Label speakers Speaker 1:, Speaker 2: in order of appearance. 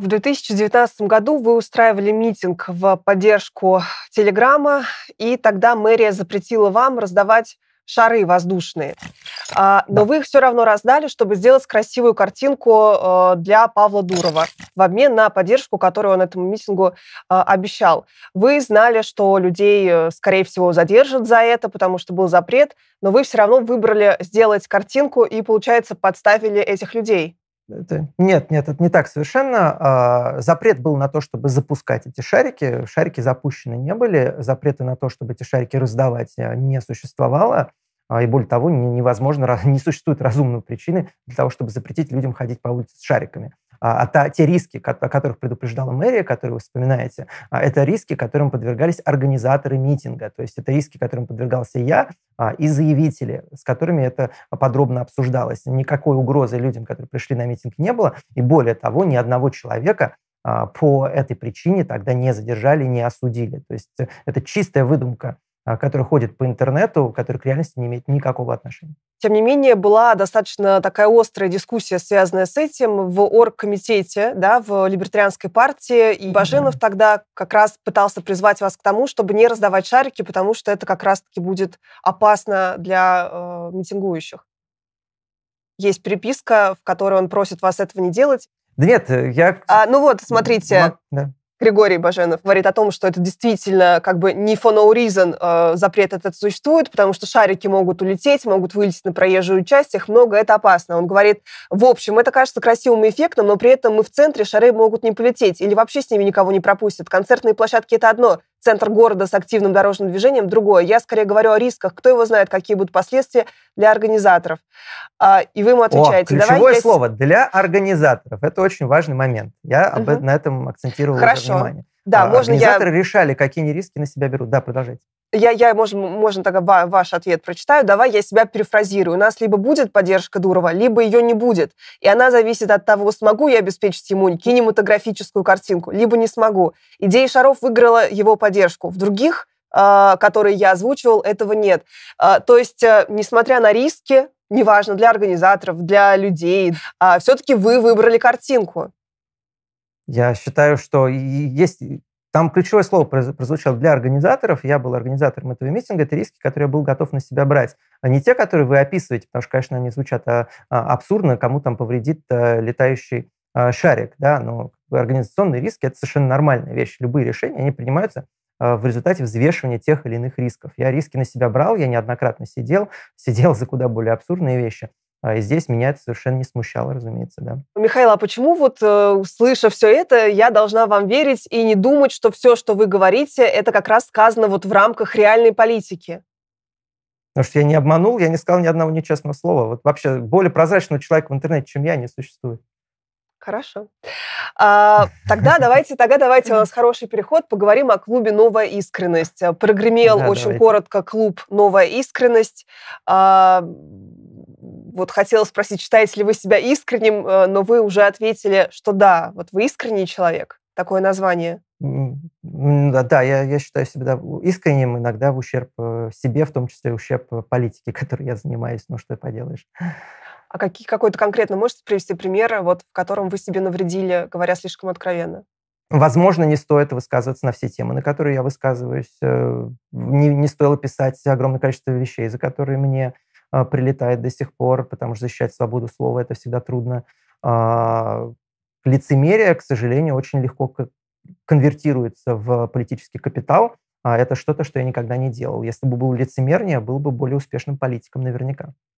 Speaker 1: В 2019 году вы устраивали митинг в поддержку Телеграма, и тогда мэрия запретила вам раздавать шары воздушные. А, но да. вы их все равно раздали, чтобы сделать красивую картинку э, для Павла Дурова в обмен на поддержку, которую он этому митингу э, обещал. Вы знали, что людей, э, скорее всего, задержат за это, потому что был запрет, но вы все равно выбрали сделать картинку и, получается, подставили этих людей.
Speaker 2: Это... Нет, нет, это не так совершенно. А, запрет был на то, чтобы запускать эти шарики. Шарики запущены не были. Запреты на то, чтобы эти шарики раздавать, а, не существовало. А, и более того, невозможно, не существует разумной причины для того, чтобы запретить людям ходить по улице с шариками. А, а та, те риски, о которых предупреждала мэрия, которые вы вспоминаете, а, это риски, которым подвергались организаторы митинга. То есть это риски, которым подвергался я а, и заявители, с которыми это подробно обсуждалось. Никакой угрозы людям, которые пришли на митинг, не было. И более того, ни одного человека по этой причине тогда не задержали, не осудили. То есть это чистая выдумка а, которые ходят по интернету, которые к реальности не имеют никакого отношения.
Speaker 1: Тем не менее, была достаточно такая острая дискуссия, связанная с этим, в оргкомитете, да, в либертарианской партии. И Баженов mm тогда как раз пытался призвать вас к тому, чтобы не раздавать шарики, потому что это как раз-таки будет опасно для э, митингующих. Есть переписка, в которой он просит вас этого не делать.
Speaker 2: Да нет, э, я...
Speaker 1: А, ну вот, смотрите, да. Григорий Баженов говорит о том, что это действительно как бы не for no reason э, запрет этот существует, потому что шарики могут улететь, могут вылететь на проезжую часть, их много, это опасно. Он говорит, в общем, это кажется красивым эффектом, но при этом мы в центре, шары могут не полететь, или вообще с ними никого не пропустят. Концертные площадки — это одно, центр города с активным дорожным движением, другое. Я скорее говорю о рисках. Кто его знает, какие будут последствия для организаторов? А, и вы ему отвечаете. О, ключевое я... слово
Speaker 2: для организаторов. Это очень важный момент. Я об, угу. на этом акцентирую внимание. Хорошо. Да, а, можно я... решали, какие они риски на себя берут. Да, продолжайте
Speaker 1: я, я можно, можно тогда ваш ответ прочитаю. Давай я себя перефразирую. У нас либо будет поддержка Дурова, либо ее не будет. И она зависит от того, смогу я обеспечить ему кинематографическую картинку, либо не смогу. Идея Шаров выиграла его поддержку. В других а, которые я озвучивал, этого нет. А, то есть, э, несмотря на риски, неважно, для организаторов, для людей, а, все-таки вы выбрали картинку.
Speaker 2: Я считаю, что есть там ключевое слово прозвучало для организаторов. Я был организатором этого митинга. Это риски, которые я был готов на себя брать. А не те, которые вы описываете, потому что, конечно, они звучат а, а, абсурдно. Кому там повредит э, летающий э, шарик, да? Но организационные риски – это совершенно нормальная вещь. Любые решения, они принимаются э, в результате взвешивания тех или иных рисков. Я риски на себя брал, я неоднократно сидел, сидел за куда более абсурдные вещи. А, и здесь меня это совершенно не смущало, разумеется, да.
Speaker 1: Ну, Михаил, а почему вот, э, слыша все это, я должна вам верить и не думать, что все, что вы говорите, это как раз сказано вот в рамках реальной политики?
Speaker 2: Потому что я не обманул, я не сказал ни одного нечестного слова. Вот вообще более прозрачного человека в интернете, чем я, не существует.
Speaker 1: Хорошо. А, тогда давайте, тогда давайте у нас хороший переход. Поговорим о клубе «Новая искренность». Прогремел да, очень давайте. коротко клуб «Новая искренность». А, вот хотела спросить, считаете ли вы себя искренним, э, но вы уже ответили, что да, вот вы искренний человек. Такое название.
Speaker 2: Да, да, я, я считаю себя искренним, иногда в ущерб э, себе, в том числе ущерб э, политике, которой я занимаюсь. Ну, что поделаешь.
Speaker 1: А какие, какой-то конкретно можете привести пример, вот, в котором вы себе навредили, говоря слишком откровенно?
Speaker 2: Возможно, не стоит высказываться на все темы, на которые я высказываюсь. Не, не стоило писать огромное количество вещей, за которые мне а, прилетает до сих пор, потому что защищать свободу слова это всегда трудно. А, лицемерие, к сожалению, очень легко конвертируется в политический капитал. А это что-то, что я никогда не делал. Если бы был лицемернее, был бы более успешным политиком наверняка.